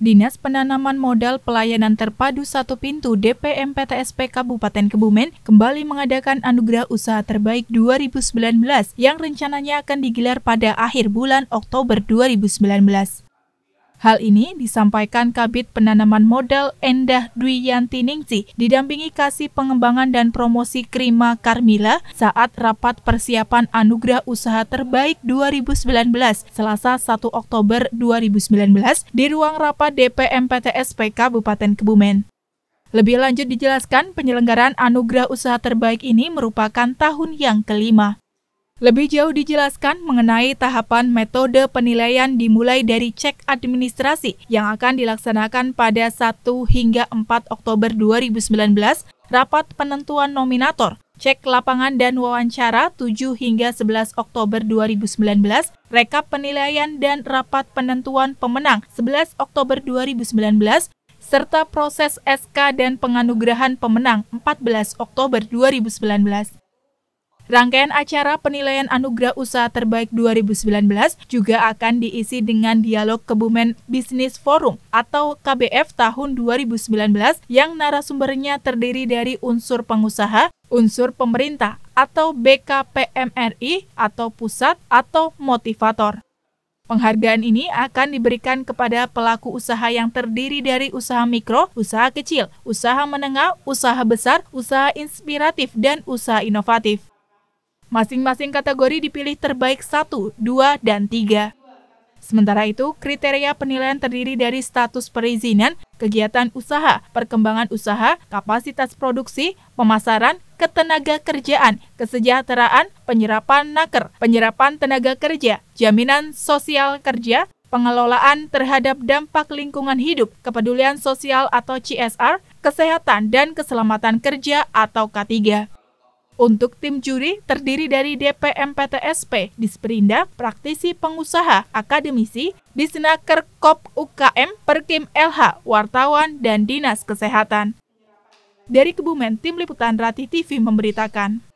Dinas Penanaman Modal Pelayanan Terpadu Satu Pintu DPM PTSP Kabupaten Kebumen kembali mengadakan Anugerah Usaha Terbaik 2019 yang rencananya akan digelar pada akhir bulan Oktober 2019. Hal ini disampaikan Kabit Penanaman Modal Endah Dwi Yantiningsi didampingi Kasih Pengembangan dan Promosi Krima Karmila saat rapat persiapan Anugerah Usaha Terbaik 2019 Selasa 1 Oktober 2019 di ruang rapat DPM PK Kabupaten Kebumen. Lebih lanjut dijelaskan penyelenggaraan Anugerah Usaha Terbaik ini merupakan tahun yang kelima. Lebih jauh dijelaskan mengenai tahapan metode penilaian dimulai dari cek administrasi yang akan dilaksanakan pada 1 hingga 4 Oktober 2019, rapat penentuan nominator, cek lapangan dan wawancara 7 hingga 11 Oktober 2019, rekap penilaian dan rapat penentuan pemenang 11 Oktober 2019, serta proses SK dan penganugerahan pemenang 14 Oktober 2019. Rangkaian acara penilaian anugerah usaha terbaik 2019 juga akan diisi dengan dialog Kebumen Business Forum atau KBF tahun 2019 yang narasumbernya terdiri dari unsur pengusaha, unsur pemerintah atau BKPMRI atau pusat atau motivator. Penghargaan ini akan diberikan kepada pelaku usaha yang terdiri dari usaha mikro, usaha kecil, usaha menengah, usaha besar, usaha inspiratif, dan usaha inovatif. Masing-masing kategori dipilih terbaik 1, 2, dan 3. Sementara itu, kriteria penilaian terdiri dari status perizinan, kegiatan usaha, perkembangan usaha, kapasitas produksi, pemasaran, ketenaga kerjaan, kesejahteraan, penyerapan naker, penyerapan tenaga kerja, jaminan sosial kerja, pengelolaan terhadap dampak lingkungan hidup, kepedulian sosial atau CSR, kesehatan dan keselamatan kerja atau K3. Untuk tim juri terdiri dari DPM PTSP, Disperinda, praktisi pengusaha, akademisi, Disnaker Kop UKM, Perkim LH, wartawan, dan Dinas Kesehatan. Dari Kebumen, Tim Liputan Ratih TV memberitakan.